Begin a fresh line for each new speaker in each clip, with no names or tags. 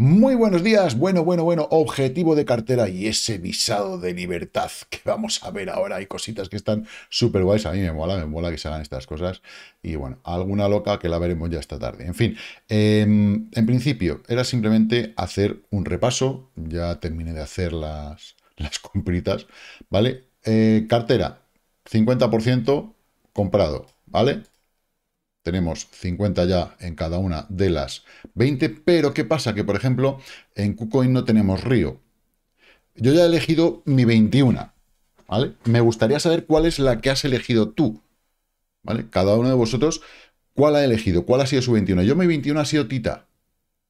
Muy buenos días, bueno, bueno, bueno, objetivo de cartera y ese visado de libertad que vamos a ver ahora. Hay cositas que están súper guays, a mí me mola, me mola que se hagan estas cosas. Y bueno, alguna loca que la veremos ya esta tarde. En fin, em, en principio era simplemente hacer un repaso, ya terminé de hacer las, las compritas, ¿vale? Eh, cartera, 50% comprado, ¿vale? tenemos 50 ya en cada una de las 20, pero ¿qué pasa? Que, por ejemplo, en KuCoin no tenemos Río. Yo ya he elegido mi 21, ¿vale? Me gustaría saber cuál es la que has elegido tú, ¿vale? Cada uno de vosotros, ¿cuál ha elegido? ¿Cuál ha sido su 21? Yo mi 21 ha sido Tita,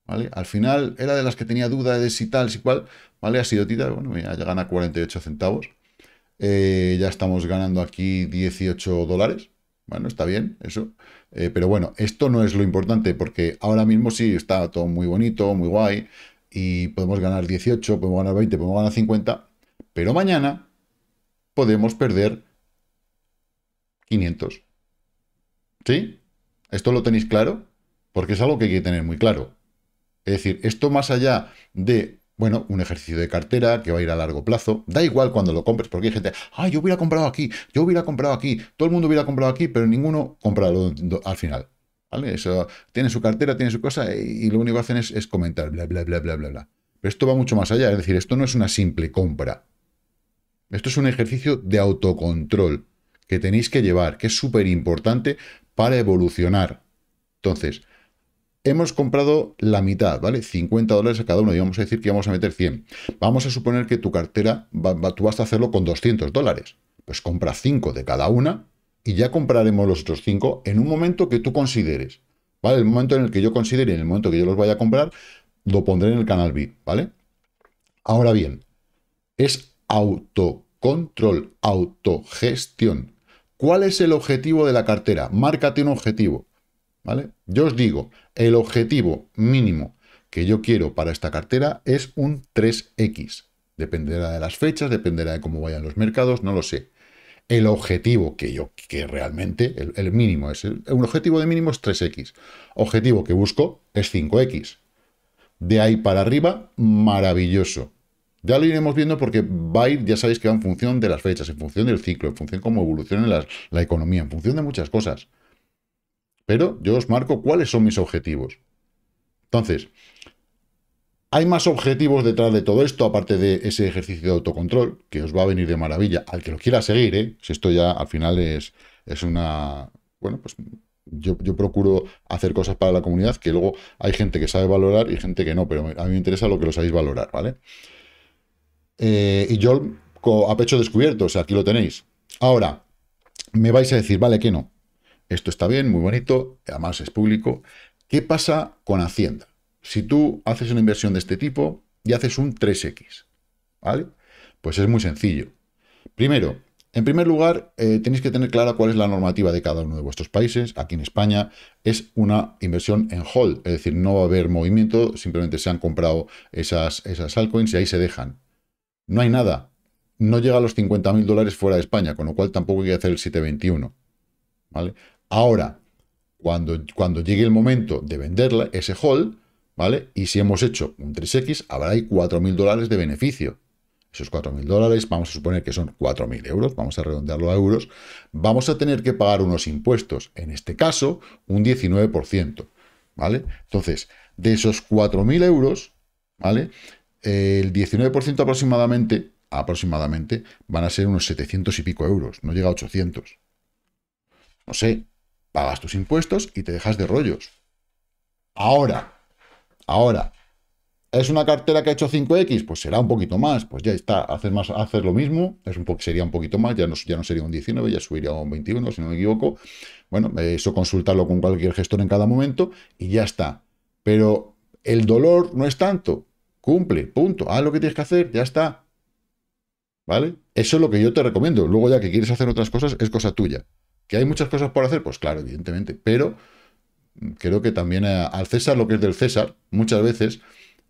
¿vale? Al final era de las que tenía dudas de si tal, si cual, ¿vale? Ha sido Tita, bueno, mira, ya gana 48 centavos. Eh, ya estamos ganando aquí 18 dólares, bueno, está bien eso. Eh, pero bueno, esto no es lo importante porque ahora mismo sí está todo muy bonito, muy guay. Y podemos ganar 18, podemos ganar 20, podemos ganar 50. Pero mañana podemos perder 500. ¿Sí? ¿Esto lo tenéis claro? Porque es algo que hay que tener muy claro. Es decir, esto más allá de bueno, un ejercicio de cartera que va a ir a largo plazo. Da igual cuando lo compres, porque hay gente, ah, yo hubiera comprado aquí, yo hubiera comprado aquí, todo el mundo hubiera comprado aquí, pero ninguno compra al final. ¿Vale? Eso, tiene su cartera, tiene su cosa, eh, y lo único que hacen es, es comentar, bla, bla, bla, bla, bla, bla. Pero esto va mucho más allá, es decir, esto no es una simple compra. Esto es un ejercicio de autocontrol que tenéis que llevar, que es súper importante para evolucionar. Entonces, Hemos comprado la mitad, ¿vale? 50 dólares a cada uno y vamos a decir que vamos a meter 100. Vamos a suponer que tu cartera, tú vas a hacerlo con 200 dólares. Pues compra 5 de cada una y ya compraremos los otros 5 en un momento que tú consideres, ¿vale? El momento en el que yo considere, en el momento que yo los vaya a comprar, lo pondré en el canal B, ¿vale? Ahora bien, es autocontrol, autogestión. ¿Cuál es el objetivo de la cartera? Márcate un objetivo. Yo os digo, el objetivo mínimo que yo quiero para esta cartera es un 3X. Dependerá de las fechas, dependerá de cómo vayan los mercados, no lo sé. El objetivo que yo, que realmente, el, mínimo es, el, un objetivo de mínimo es 3X. Objetivo que busco es 5X. De ahí para arriba, maravilloso. Ya lo iremos viendo porque va a ir, ya sabéis que va en función de las fechas, en función del ciclo, en función de cómo evoluciona la economía, en función de muchas cosas. Pero yo os marco cuáles son mis objetivos. Entonces, hay más objetivos detrás de todo esto, aparte de ese ejercicio de autocontrol, que os va a venir de maravilla al que lo quiera seguir, ¿eh? si esto ya al final es, es una... Bueno, pues yo, procuro hacer cosas para la comunidad que luego hay gente que sabe valorar y gente que no, pero a mí me interesa lo que lo sabéis valorar, ¿vale? Eh, y yo a pecho descubierto, o sea, aquí lo tenéis. Ahora, me vais a decir, vale, que no. Esto está bien, muy bonito, además es público. ¿Qué pasa con Hacienda? Si tú haces una inversión de este tipo y haces un 3X, ¿vale? Pues es muy sencillo. Primero, en primer lugar, eh, tenéis que tener clara cuál es la normativa de cada uno de vuestros países. Aquí en España es una inversión en hold, es decir, no va a haber movimiento, simplemente se han comprado esas, esas altcoins y ahí se dejan. No hay nada. No llega a los 50.000 dólares fuera de España, con lo cual tampoco hay que hacer el 721. ¿vale? Ahora, cuando, cuando llegue el momento de vender ese hold, ¿vale? Y si hemos hecho un 3X, habrá ahí 4.000 dólares de beneficio. Esos 4.000 dólares, vamos a suponer que son 4.000 euros, vamos a redondearlo a euros, vamos a tener que pagar unos impuestos, en este caso, un 19%, ¿vale? Entonces, de esos 4.000 euros, ¿vale? El 19% aproximadamente, aproximadamente, van a ser unos 700 y pico euros, no llega a 800. No sé, pagas tus impuestos y te dejas de rollos. Ahora, ahora, ¿es una cartera que ha hecho 5X? Pues será un poquito más, pues ya está, hacer, más, hacer lo mismo, es un sería un poquito más, ya no, ya no sería un 19, ya subiría a un 21, si no me equivoco. Bueno, eh, eso consultarlo con cualquier gestor en cada momento y ya está. Pero el dolor no es tanto, cumple, punto, haz lo que tienes que hacer, ya está. ¿Vale? Eso es lo que yo te recomiendo. Luego ya que quieres hacer otras cosas, es cosa tuya. ¿Que hay muchas cosas por hacer? Pues claro, evidentemente, pero mm, creo que también eh, al César lo que es del César, muchas veces,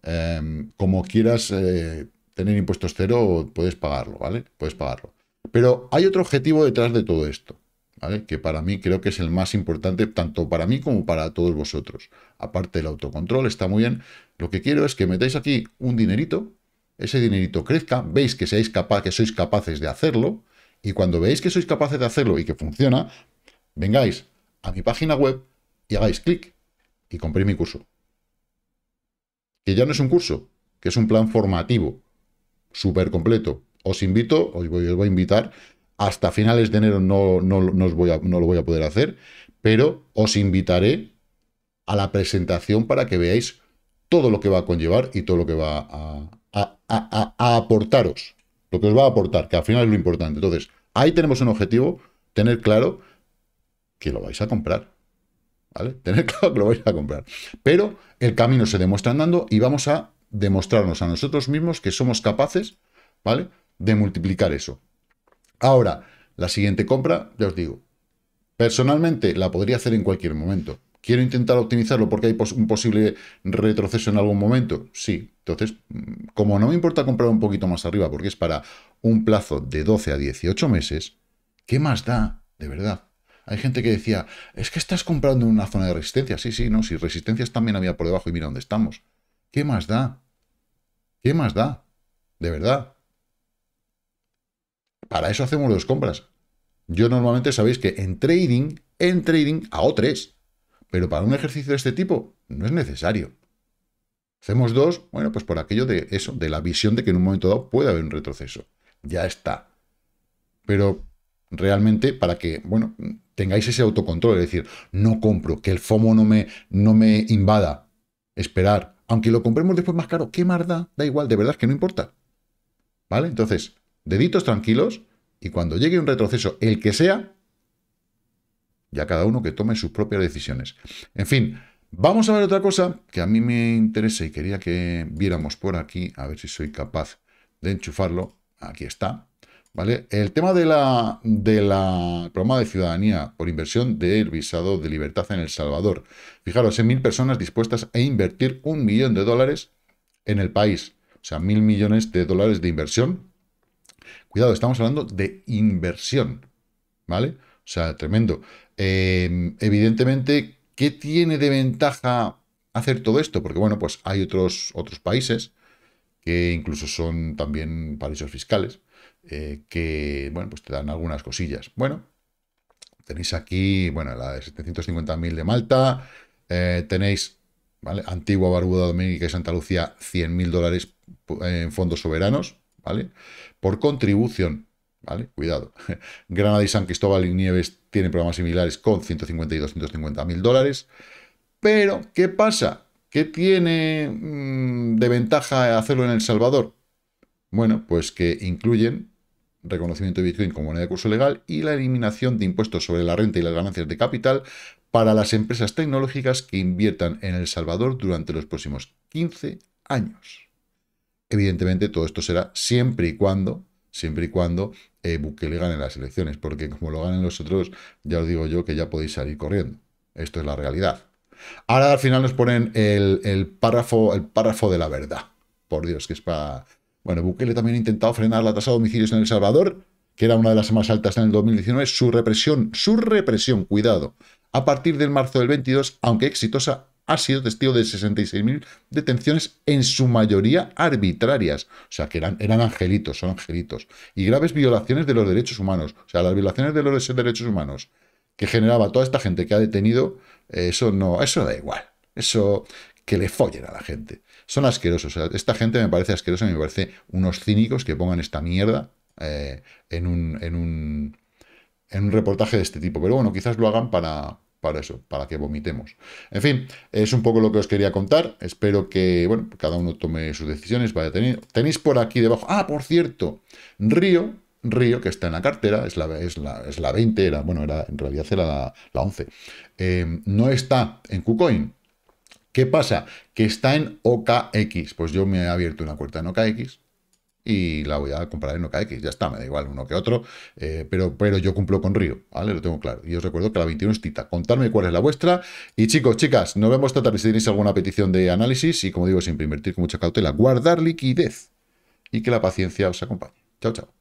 em, como quieras eh, tener impuestos cero, puedes pagarlo, ¿vale? Puedes pagarlo. Pero hay otro objetivo detrás de todo esto, ¿vale? Que para mí creo que es el más importante, tanto para mí como para todos vosotros. Aparte del autocontrol, está muy bien. Lo que quiero es que metáis aquí un dinerito, ese dinerito crezca, veis que seáis capaz, que sois capaces de hacerlo, y cuando veáis que sois capaces de hacerlo y que funciona, vengáis a mi página web y hagáis clic y compréis mi curso. Que ya no es un curso, que es un plan formativo, súper completo. Os invito, os voy, a invitar, hasta finales de enero no, voy no lo voy a poder hacer, pero os invitaré a la presentación para que veáis todo lo que va a conllevar y todo lo que va a aportaros lo que os va a aportar, que al final es lo importante. Entonces, ahí tenemos un objetivo, tener claro que lo vais a comprar. ¿Vale? Tener claro que lo vais a comprar. Pero el camino se demuestra andando y vamos a demostrarnos a nosotros mismos que somos capaces, ¿vale? De multiplicar eso. Ahora, la siguiente compra, ya os digo, personalmente la podría hacer en cualquier momento. ¿Quiero intentar optimizarlo porque hay un posible retroceso en algún momento? Sí. Entonces, mm, como no me importa comprar un poquito más arriba porque es para un plazo de 12 a 18 meses, ¿qué más da? De verdad. Hay gente que decía, es que estás comprando en una zona de resistencia. Sí, sí, no, si resistencias también había por debajo y mira dónde estamos. ¿Qué más da? ¿Qué más da? De verdad. Para eso hacemos dos compras. Yo normalmente sabéis que en trading, en trading, a O3, pero para un ejercicio de este tipo no es necesario. Hacemos dos, bueno, pues por aquello de eso, de la visión de que en un momento dado puede haber un retroceso. Ya está. Pero realmente para que, bueno, tengáis ese autocontrol, es decir, no compro, que el FOMO no me, no me invada, esperar, aunque lo compremos después más caro, qué marda, da igual, de verdad es que no importa. ¿Vale? Entonces, deditos tranquilos y cuando llegue un retroceso, el que sea, ya cada uno que tome sus propias decisiones. En fin, vamos a ver otra cosa que a mí me interesa y quería que viéramos por aquí, a ver si soy capaz de enchufarlo. Aquí está. ¿Vale? El tema de la, de la programa de ciudadanía por inversión del visado de libertad en El Salvador. Fijaros, en mil personas dispuestas a invertir un millón de dólares en el país. O sea, mil millones de dólares de inversión. Cuidado, estamos hablando de inversión, ¿vale? o sea, tremendo. Em, evidentemente, ¿qué tiene de ventaja hacer todo esto? Porque, bueno, pues hay otros, otros países que incluso son también paraísos fiscales, eh, que, bueno, pues te dan algunas cosillas. Bueno, tenéis aquí, bueno, la de 750.000 de Malta, eh, tenéis, ¿vale? Antigua, Barbuda, Dominica y Santa Lucía, 100.000 dólares en fondos soberanos, ¿vale? Por contribución, ¿vale? Cuidado. Granada y San Cristóbal y Nieves tienen programas similares con 150 y 250 mil dólares. Pero, ¿qué pasa? ¿Qué tiene mm, de ventaja hacerlo en El Salvador? Bueno, pues que incluyen reconocimiento de Bitcoin como moneda de curso legal y la eliminación de impuestos sobre la renta y las ganancias de capital para las empresas tecnológicas que inviertan en El Salvador durante los próximos 15 años. Evidentemente, todo esto será siempre y cuando siempre y cuando eh, Bukele gane las elecciones, porque como lo ganen los otros, ya os digo yo que ya podéis salir corriendo. Esto es la realidad. Ahora al final nos ponen el, párrafo, el párrafo de la verdad. Por Dios, que es para... Bueno, Bukele también ha intentado frenar la tasa de homicidios en El Salvador, que era una de las más altas en el 2019. Su represión, su represión, cuidado, a partir del marzo del 22, aunque exitosa, ha sido testigo de 66.000 detenciones, en su mayoría arbitrarias. O sea, que eran, angelitos, son angelitos. Y graves violaciones de los derechos humanos. O sea, las violaciones de los derechos humanos que generaba toda esta gente que ha detenido, eh, eso no, eso da igual. Eso que le follen a la gente. Son asquerosos. esta gente me parece asquerosa, me parece unos cínicos que pongan esta mierda eh, en, un, en, un, en un reportaje de este tipo. Pero bueno, quizás lo hagan para, para eso, para que vomitemos. En fin, es un poco lo que os quería contar. Espero que, bueno, cada uno tome sus decisiones. Vaya, tenéis, tenéis por aquí debajo. Ah, por cierto, Río, Río, que está en la cartera, es la, es la, es la 20, era, bueno, era, en realidad era la, 11. Eh, no está en KuCoin. ¿Qué pasa? Que está en OKX. Pues yo me he abierto una cuenta en OKX y la voy a comprar en OKX. Ya está, me da igual uno que otro, eh, pero, pero yo cumplo con Río, ¿vale? Lo tengo claro. Y os recuerdo que la 21 es Tita. Contadme cuál es la vuestra. Y chicos, chicas, nos vemos esta tarde si tenéis alguna petición de análisis y como digo, siempre invertir con mucha cautela, guardar liquidez y que la paciencia os acompañe. Chao, chao.